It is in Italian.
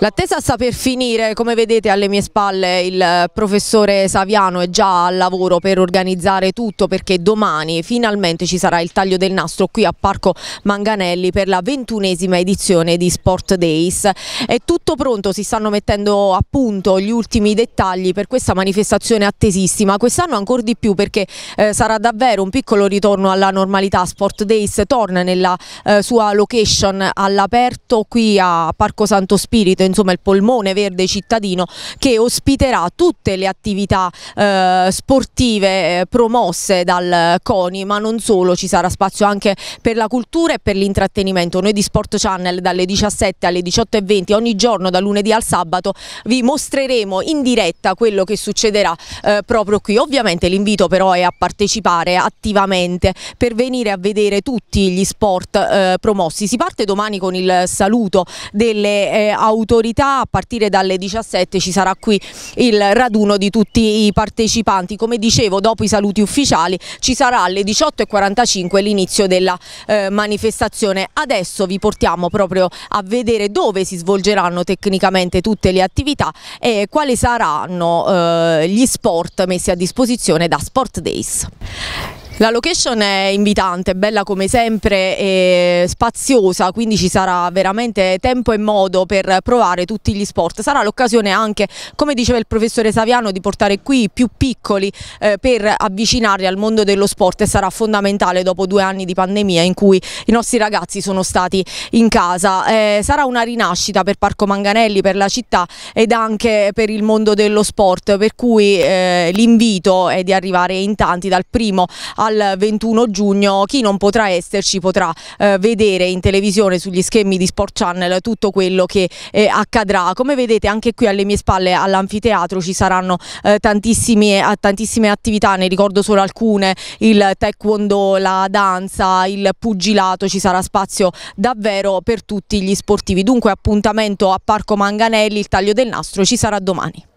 L'attesa sta per finire, come vedete alle mie spalle il eh, professore Saviano è già al lavoro per organizzare tutto perché domani finalmente ci sarà il taglio del nastro qui a Parco Manganelli per la ventunesima edizione di Sport Days. È tutto pronto, si stanno mettendo a punto gli ultimi dettagli per questa manifestazione attesissima, quest'anno ancora di più perché eh, sarà davvero un piccolo ritorno alla normalità, Sport Days torna nella eh, sua location all'aperto qui a Parco Santo Spirito Cospito, insomma il polmone verde cittadino che ospiterà tutte le attività eh, sportive eh, promosse dal CONI, ma non solo, ci sarà spazio anche per la cultura e per l'intrattenimento. Noi di Sport Channel dalle 17 alle 18.20 ogni giorno da lunedì al sabato vi mostreremo in diretta quello che succederà eh, proprio qui. Ovviamente l'invito però è a partecipare attivamente per venire a vedere tutti gli sport eh, promossi. Si parte domani con il saluto delle eh, autorità autorità, a partire dalle 17 ci sarà qui il raduno di tutti i partecipanti. Come dicevo, dopo i saluti ufficiali ci sarà alle 18.45 l'inizio della eh, manifestazione. Adesso vi portiamo proprio a vedere dove si svolgeranno tecnicamente tutte le attività e quali saranno eh, gli sport messi a disposizione da Sport Days. La location è invitante, bella come sempre e spaziosa, quindi ci sarà veramente tempo e modo per provare tutti gli sport. Sarà l'occasione anche, come diceva il professore Saviano, di portare qui i più piccoli eh, per avvicinarli al mondo dello sport e sarà fondamentale dopo due anni di pandemia in cui i nostri ragazzi sono stati in casa. Eh, sarà una rinascita per Parco Manganelli, per la città ed anche per il mondo dello sport, per cui eh, l'invito è di arrivare in tanti dal primo a al 21 giugno chi non potrà esserci potrà eh, vedere in televisione sugli schemi di Sport Channel tutto quello che eh, accadrà. Come vedete anche qui alle mie spalle all'anfiteatro ci saranno eh, tantissime, tantissime, attività, ne ricordo solo alcune, il taekwondo, la danza, il pugilato, ci sarà spazio davvero per tutti gli sportivi. Dunque appuntamento a Parco Manganelli, il taglio del nastro ci sarà domani.